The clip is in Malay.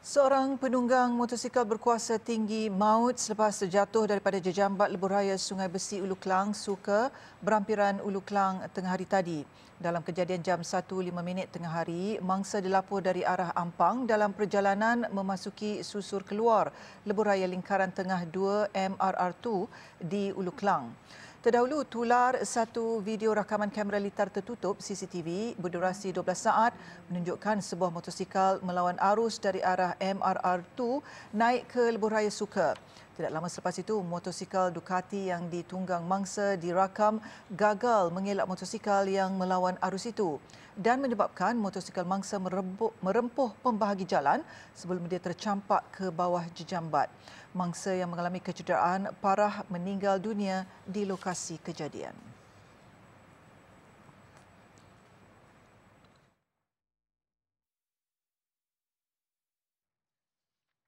Seorang penunggang motosikal berkuasa tinggi maut selepas terjatuh daripada jejambat lebuh raya Sungai Besi Ulu Kelang, Suka, berhampiran Ulu Kelang tengah hari tadi. Dalam kejadian jam 1.05 minit tengah hari, mangsa dilapor dari arah Ampang dalam perjalanan memasuki susur keluar lebuh raya lingkaran tengah 2 MRR2 di Ulu Kelang. Terdahulu, tular satu video rakaman kamera litar tertutup CCTV berdurasi 12 saat menunjukkan sebuah motosikal melawan arus dari arah MRR2 naik ke lebuh raya Suka tidak lama selepas itu, motosikal Ducati yang ditunggang mangsa dirakam gagal mengelak motosikal yang melawan arus itu dan menyebabkan motosikal mangsa merempuh, merempuh pembahagi jalan sebelum dia tercampak ke bawah jejambat. Mangsa yang mengalami kecederaan parah meninggal dunia di lokasi kejadian.